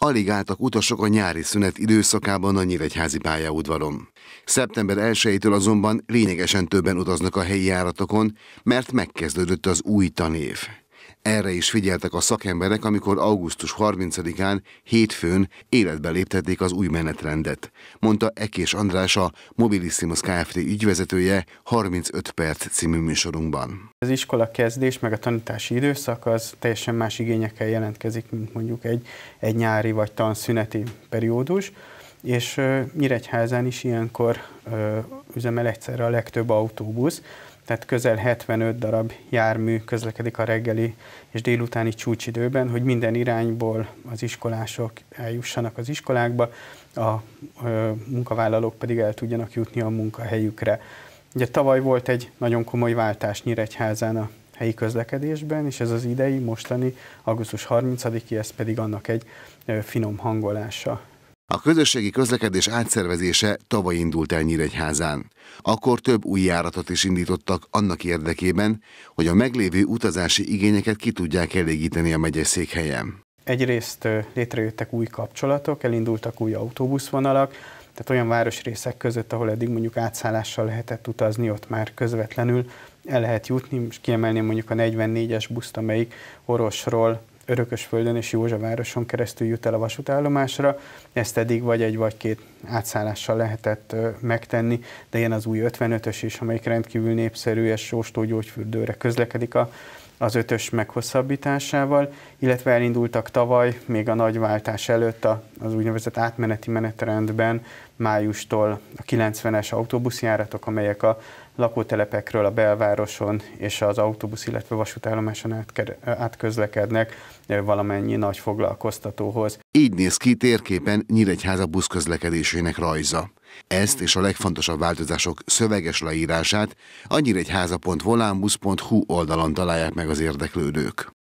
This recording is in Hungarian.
Alig álltak utasok a nyári szünet időszakában a Nyíregyházi pályaudvaron. Szeptember 1-től azonban lényegesen többen utaznak a helyi járatokon, mert megkezdődött az új tanév. Erre is figyeltek a szakemberek, amikor augusztus 30-án hétfőn életbe léptették az új menetrendet, mondta Ekés András a Mobilissimus Kft. ügyvezetője 35 perc című műsorunkban. Az iskola kezdés meg a tanítási időszak az teljesen más igényekkel jelentkezik, mint mondjuk egy, egy nyári vagy tanszüneti periódus és Nyíregyházán is ilyenkor üzemel egyszerre a legtöbb autóbusz, tehát közel 75 darab jármű közlekedik a reggeli és délutáni csúcsidőben, hogy minden irányból az iskolások eljussanak az iskolákba, a munkavállalók pedig el tudjanak jutni a munkahelyükre. Ugye tavaly volt egy nagyon komoly váltás Nyíregyházán a helyi közlekedésben, és ez az idei, mostani, augusztus 30-i, ez pedig annak egy finom hangolása a közösségi közlekedés átszervezése tavaly indult el Nyíregyházán. Akkor több új járatot is indítottak annak érdekében, hogy a meglévő utazási igényeket ki tudják elégíteni a megyeszék helyen. Egyrészt létrejöttek új kapcsolatok, elindultak új autóbuszvonalak, tehát olyan városrészek között, ahol eddig mondjuk átszállással lehetett utazni, ott már közvetlenül el lehet jutni. Most kiemelném mondjuk a 44-es buszt, amelyik Orosról Örökösföldön és Józsavároson keresztül jut el a vasútállomásra, ezt eddig vagy egy vagy két átszállással lehetett megtenni, de ilyen az új 55-ös is, amelyik rendkívül népszerű, és Sóstó gyógyfürdőre közlekedik a az ötös meghosszabbításával, illetve elindultak tavaly, még a nagyváltás előtt a, az úgynevezett átmeneti menetrendben májustól a 90-es autóbuszjáratok, amelyek a lakótelepekről a belvároson és az autóbusz, illetve vasútállomáson átközlekednek valamennyi nagy foglalkoztatóhoz. Így néz ki térképen Nyíregyháza buszközlekedésének rajza. Ezt és a legfontosabb változások szöveges leírását a nyíregyháza.volánbusz.hu oldalon találják meg az érdeklődők.